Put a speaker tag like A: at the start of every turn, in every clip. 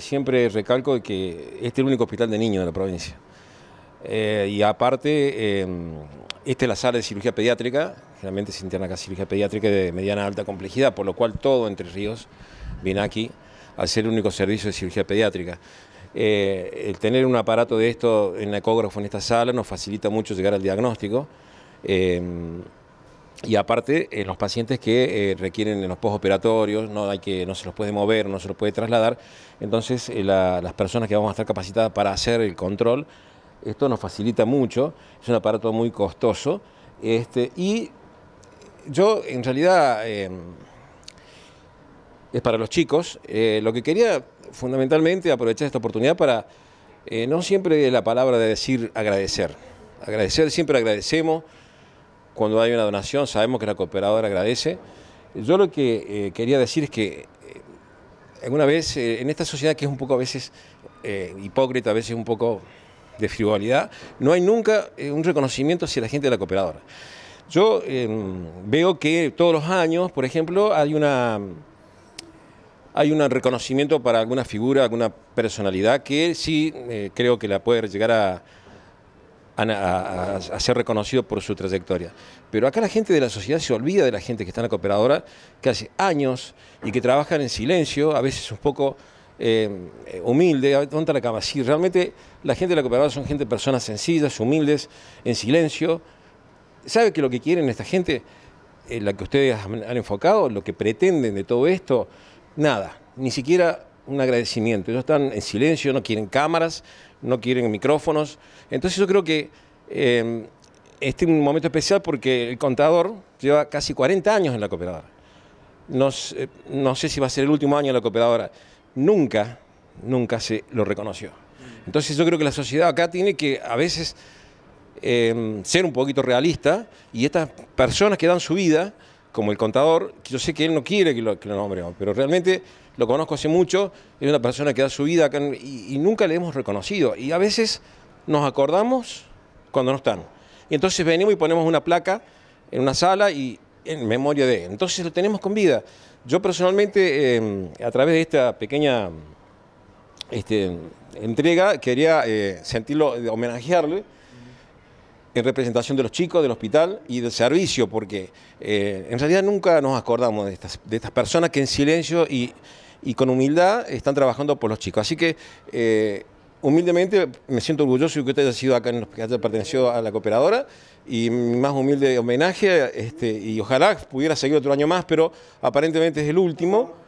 A: Siempre recalco que este es el único hospital de niños de la provincia. Eh, y aparte, eh, esta es la sala de cirugía pediátrica, generalmente se interna acá cirugía pediátrica de mediana alta complejidad, por lo cual todo Entre Ríos viene aquí a ser el único servicio de cirugía pediátrica. Eh, el tener un aparato de esto en ecógrafo en esta sala nos facilita mucho llegar al diagnóstico. Y aparte, en los pacientes que eh, requieren los postoperatorios, no, hay que, no se los puede mover, no se los puede trasladar, entonces eh, las personas que vamos a estar capacitadas para hacer el control, esto nos facilita mucho, es un aparato muy costoso. Este, y yo, en realidad, em, es para los chicos. Eh, lo que quería fundamentalmente aprovechar esta oportunidad para, no siempre la palabra de decir agradecer. Agradecer, siempre agradecemos cuando hay una donación, sabemos que la cooperadora agradece. Yo lo que eh, quería decir es que eh, alguna vez, eh, en esta sociedad que es un poco a veces hipócrita, a veces un poco de frivolidad, no hay nunca un reconocimiento hacia la gente de la cooperadora. Yo em, veo que todos los años, por ejemplo, hay una hay un reconocimiento para alguna figura, alguna personalidad que sí creo que la puede llegar a, a, ser reconocido por su trayectoria. Pero acá la gente de la sociedad se olvida de la gente que está en la cooperadora, que hace años y que trabajan en silencio, a veces un poco eh, humilde, ¿dónde la cama? realmente la gente de la cooperadora son gente, personas sencillas, humildes, en silencio. ¿Sabe que lo que quieren esta gente, eh, la que ustedes han enfocado, lo que pretenden de todo esto? Nada, ni siquiera un agradecimiento. Ellos están en silencio, no quieren cámaras, no quieren micrófonos. Entonces yo creo que em, este es un momento especial porque el contador lleva casi 40 años en la cooperadora. Eh, no, sé si va a ser el último año en la cooperadora. Nunca, nunca se lo reconoció. Entonces yo creo que la sociedad acá tiene que a veces em, ser un poquito realista y estas personas que dan su vida como el contador, yo sé que él no quiere que lo, que nombremos, pero realmente lo conozco hace mucho, es una persona que da su vida acá y, nunca le hemos reconocido. Y a veces nos acordamos cuando no están. Y entonces venimos y ponemos una placa en una sala y en memoria de él. Entonces lo tenemos con vida. Yo personalmente, em, a través de esta pequeña este, entrega, quería eh, sentirlo, homenajearle en representación de los chicos, del hospital y del servicio, porque eh, en realidad nunca nos acordamos de estas, de estas personas que en silencio y, con humildad están trabajando por los chicos. Así que eh, humildemente me siento orgulloso de que usted haya sido acá, en que haya pertenecido a la cooperadora y mi más humilde homenaje este, y ojalá pudiera seguir otro año más, pero aparentemente es el último.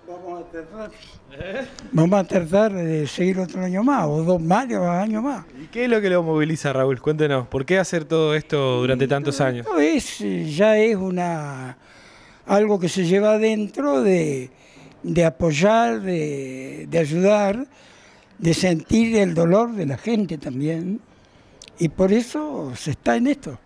A: ¿Eh? Vamos a tratar de eh, seguir otro año más, o dos más, o dos años más. ¿Y qué es lo que lo moviliza, Raúl? Cuéntenos, ¿por qué hacer todo esto durante tantos años? Eh, ya es una algo que se lleva adentro de, apoyar, de ayudar, de sentir el dolor de la gente también. Y por eso se está en esto.